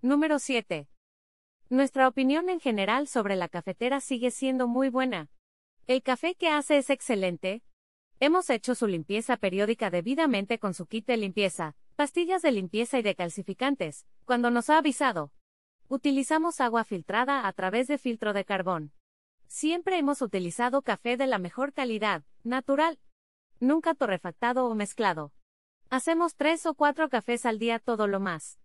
Número 7. Nuestra opinión en general sobre la cafetera sigue siendo muy buena. El café que hace es excelente. Hemos hecho su limpieza periódica debidamente con su kit de limpieza, pastillas de limpieza y de calcificantes. cuando nos ha avisado. Utilizamos agua filtrada a través de filtro de carbón. Siempre hemos utilizado café de la mejor calidad, natural. Nunca torrefactado o mezclado. Hacemos tres o cuatro cafés al día todo lo más.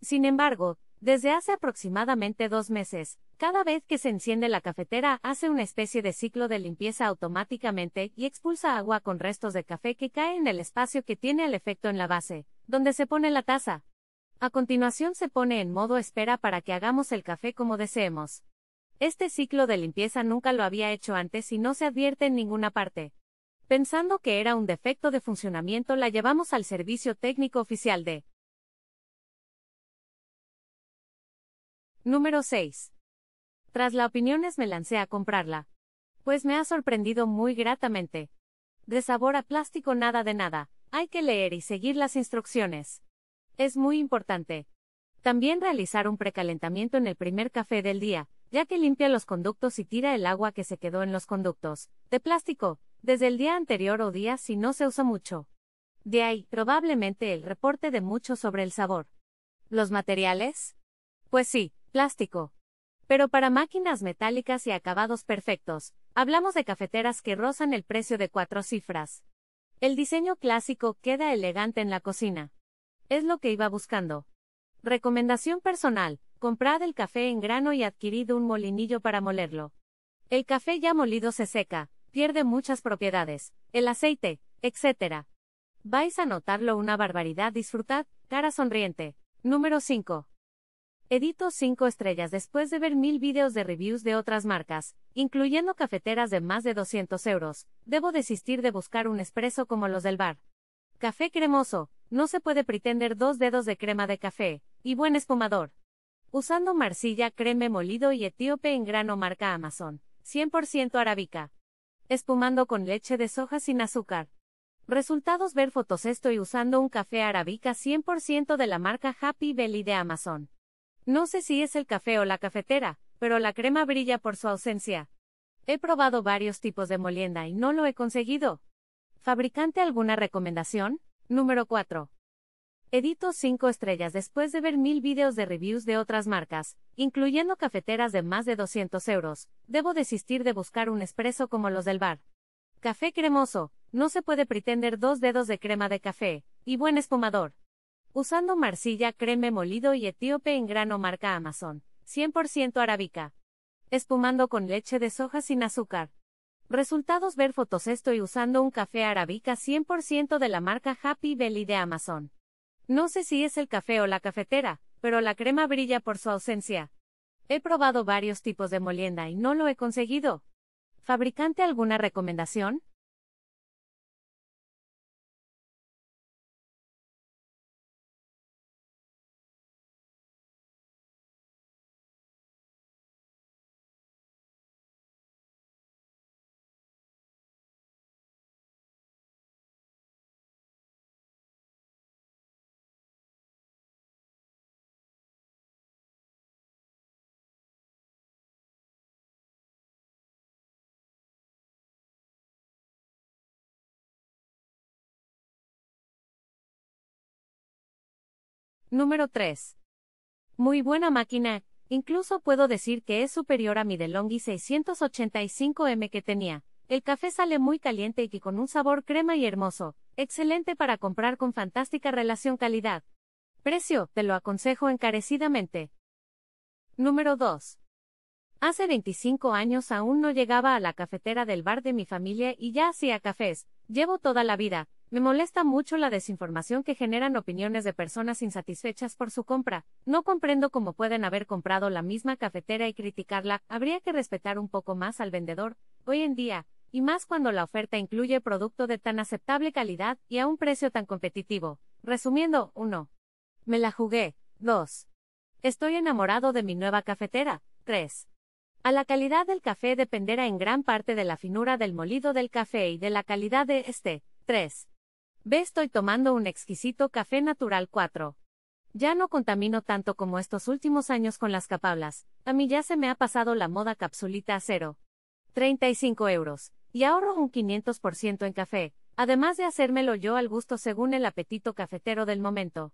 Sin embargo, desde hace aproximadamente dos meses, cada vez que se enciende la cafetera hace una especie de ciclo de limpieza automáticamente y expulsa agua con restos de café que cae en el espacio que tiene el efecto en la base, donde se pone la taza. A continuación se pone en modo espera para que hagamos el café como deseemos. Este ciclo de limpieza nunca lo había hecho antes y no se advierte en ninguna parte. Pensando que era un defecto de funcionamiento la llevamos al servicio técnico oficial de Número 6. Tras la opiniones me lancé a comprarla. Pues me ha sorprendido muy gratamente. De sabor a plástico nada de nada, hay que leer y seguir las instrucciones. Es muy importante. También realizar un precalentamiento en el primer café del día, ya que limpia los conductos y tira el agua que se quedó en los conductos, de plástico, desde el día anterior o día si no se usa mucho. De ahí, probablemente el reporte de mucho sobre el sabor. ¿Los materiales? Pues sí, plástico. Pero para máquinas metálicas y acabados perfectos, hablamos de cafeteras que rozan el precio de cuatro cifras. El diseño clásico queda elegante en la cocina. Es lo que iba buscando. Recomendación personal, comprad el café en grano y adquirid un molinillo para molerlo. El café ya molido se seca, pierde muchas propiedades, el aceite, etc. Vais a notarlo una barbaridad, disfrutad, cara sonriente. Número 5. Edito 5 estrellas después de ver mil videos de reviews de otras marcas, incluyendo cafeteras de más de 200 euros. Debo desistir de buscar un espresso como los del bar. Café cremoso. No se puede pretender dos dedos de crema de café, y buen espumador. Usando marcilla, creme molido y etíope en grano marca Amazon, 100% arábica. Espumando con leche de soja sin azúcar. Resultados ver fotos estoy usando un café arábica 100% de la marca Happy Belly de Amazon. No sé si es el café o la cafetera, pero la crema brilla por su ausencia. He probado varios tipos de molienda y no lo he conseguido. ¿Fabricante alguna recomendación? Número 4. Edito 5 estrellas después de ver mil videos de reviews de otras marcas, incluyendo cafeteras de más de 200 euros. Debo desistir de buscar un espresso como los del bar. Café cremoso, no se puede pretender dos dedos de crema de café, y buen espumador usando marcilla, creme molido y etíope en grano marca Amazon, 100% arábica. Espumando con leche de soja sin azúcar. Resultados ver fotos estoy usando un café arábica 100% de la marca Happy Belly de Amazon. No sé si es el café o la cafetera, pero la crema brilla por su ausencia. He probado varios tipos de molienda y no lo he conseguido. ¿Fabricante alguna recomendación? Número 3. Muy buena máquina, incluso puedo decir que es superior a mi DeLonghi 685M que tenía. El café sale muy caliente y con un sabor crema y hermoso, excelente para comprar con fantástica relación calidad. Precio, te lo aconsejo encarecidamente. Número 2. Hace 25 años aún no llegaba a la cafetera del bar de mi familia y ya hacía cafés, llevo toda la vida, me molesta mucho la desinformación que generan opiniones de personas insatisfechas por su compra. No comprendo cómo pueden haber comprado la misma cafetera y criticarla. Habría que respetar un poco más al vendedor. Hoy en día, y más cuando la oferta incluye producto de tan aceptable calidad y a un precio tan competitivo. Resumiendo, 1. Me la jugué. 2. Estoy enamorado de mi nueva cafetera. 3. A la calidad del café dependerá en gran parte de la finura del molido del café y de la calidad de este. 3. Ve, estoy tomando un exquisito café natural 4. Ya no contamino tanto como estos últimos años con las capablas, a mí ya se me ha pasado la moda capsulita a cero. 35 euros, y ahorro un 500% en café, además de hacérmelo yo al gusto según el apetito cafetero del momento.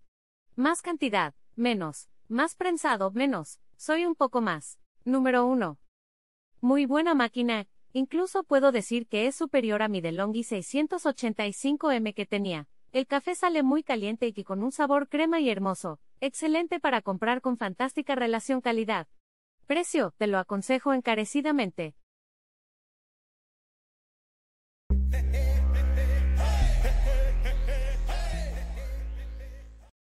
Más cantidad, menos, más prensado, menos, soy un poco más. Número 1. Muy buena máquina, Incluso puedo decir que es superior a mi DeLonghi 685M que tenía. El café sale muy caliente y con un sabor crema y hermoso. Excelente para comprar con fantástica relación calidad. Precio, te lo aconsejo encarecidamente.